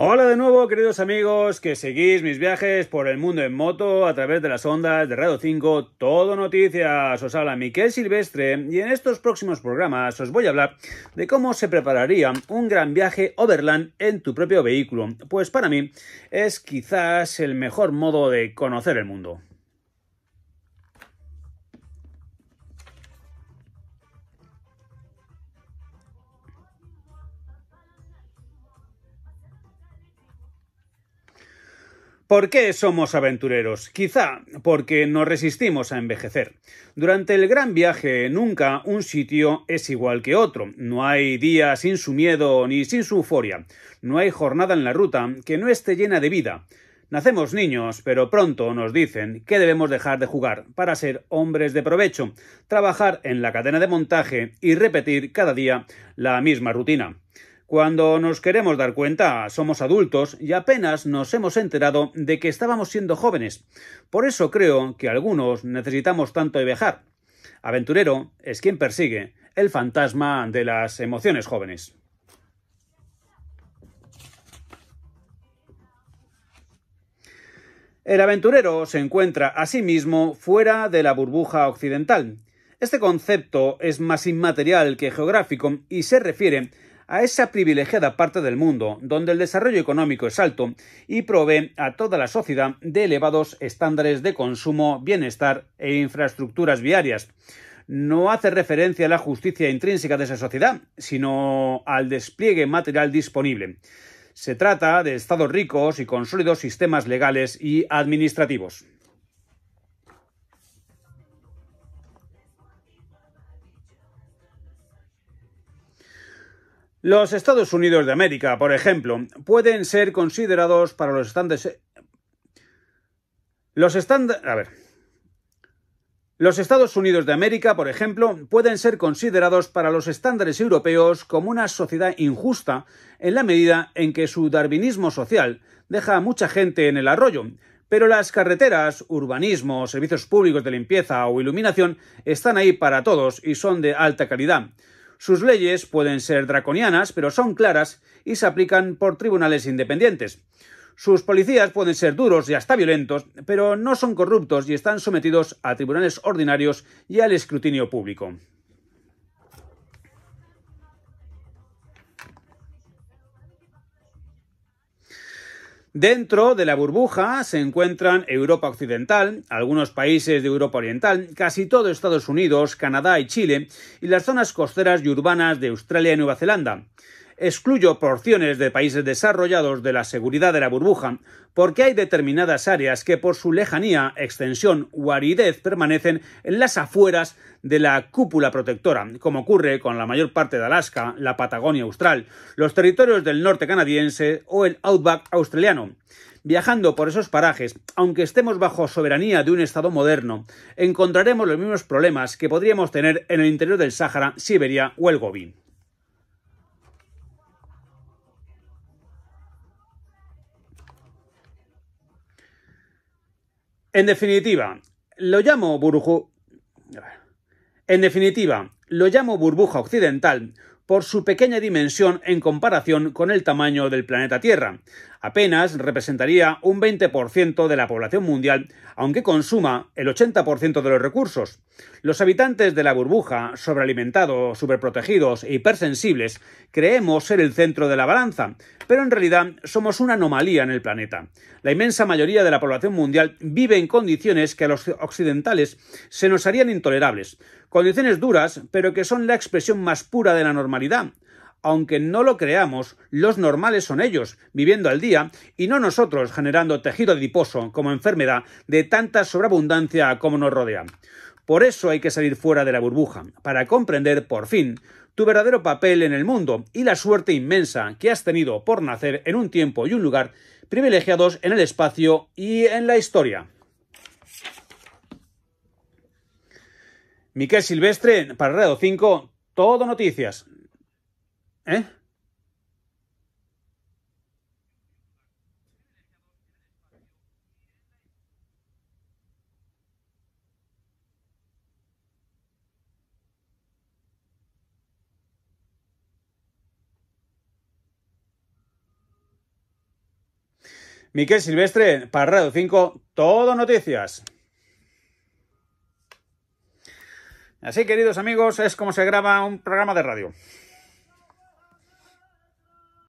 Hola de nuevo, queridos amigos que seguís mis viajes por el mundo en moto a través de las ondas de Radio 5, todo noticias. Os habla Miquel Silvestre y en estos próximos programas os voy a hablar de cómo se prepararía un gran viaje overland en tu propio vehículo. Pues para mí es quizás el mejor modo de conocer el mundo. ¿Por qué somos aventureros? Quizá porque no resistimos a envejecer. Durante el gran viaje nunca un sitio es igual que otro. No hay día sin su miedo ni sin su euforia. No hay jornada en la ruta que no esté llena de vida. Nacemos niños, pero pronto nos dicen que debemos dejar de jugar para ser hombres de provecho, trabajar en la cadena de montaje y repetir cada día la misma rutina. Cuando nos queremos dar cuenta, somos adultos y apenas nos hemos enterado de que estábamos siendo jóvenes. Por eso creo que algunos necesitamos tanto de viajar. Aventurero es quien persigue el fantasma de las emociones jóvenes. El aventurero se encuentra a sí mismo fuera de la burbuja occidental. Este concepto es más inmaterial que geográfico y se refiere a esa privilegiada parte del mundo donde el desarrollo económico es alto y provee a toda la sociedad de elevados estándares de consumo, bienestar e infraestructuras viarias no hace referencia a la justicia intrínseca de esa sociedad, sino al despliegue material disponible. Se trata de estados ricos y con sólidos sistemas legales y administrativos. Los Estados Unidos de América, por ejemplo, pueden ser considerados para los estándares. Los estándares. A ver. Los Estados Unidos de América, por ejemplo, pueden ser considerados para los estándares europeos como una sociedad injusta en la medida en que su darwinismo social deja a mucha gente en el arroyo, pero las carreteras, urbanismo, servicios públicos de limpieza o iluminación están ahí para todos y son de alta calidad. Sus leyes pueden ser draconianas, pero son claras y se aplican por tribunales independientes. Sus policías pueden ser duros y hasta violentos, pero no son corruptos y están sometidos a tribunales ordinarios y al escrutinio público. Dentro de la burbuja se encuentran Europa Occidental, algunos países de Europa Oriental, casi todo Estados Unidos, Canadá y Chile, y las zonas costeras y urbanas de Australia y Nueva Zelanda excluyo porciones de países desarrollados de la seguridad de la burbuja, porque hay determinadas áreas que por su lejanía, extensión o aridez permanecen en las afueras de la cúpula protectora, como ocurre con la mayor parte de Alaska, la Patagonia austral, los territorios del norte canadiense o el outback australiano. Viajando por esos parajes, aunque estemos bajo soberanía de un Estado moderno, encontraremos los mismos problemas que podríamos tener en el interior del Sáhara, Siberia o el Gobi. En definitiva, lo llamo burbuja. En definitiva, lo llamo burbuja occidental por su pequeña dimensión en comparación con el tamaño del planeta Tierra, apenas representaría un 20% de la población mundial, aunque consuma el 80% de los recursos. Los habitantes de la burbuja, sobrealimentados, superprotegidos e hipersensibles, creemos ser el centro de la balanza, pero en realidad somos una anomalía en el planeta. La inmensa mayoría de la población mundial vive en condiciones que a los occidentales se nos harían intolerables, condiciones duras, pero que son la expresión más pura de la normalidad aunque no lo creamos, los normales son ellos, viviendo al día, y no nosotros generando tejido adiposo como enfermedad de tanta sobreabundancia como nos rodea. Por eso hay que salir fuera de la burbuja, para comprender, por fin, tu verdadero papel en el mundo y la suerte inmensa que has tenido por nacer en un tiempo y un lugar privilegiados en el espacio y en la historia. Miquel Silvestre, para Radio 5, Todo Noticias. ¿Eh? Miquel Silvestre, para Radio 5, todo noticias. Así, queridos amigos, es como se graba un programa de radio.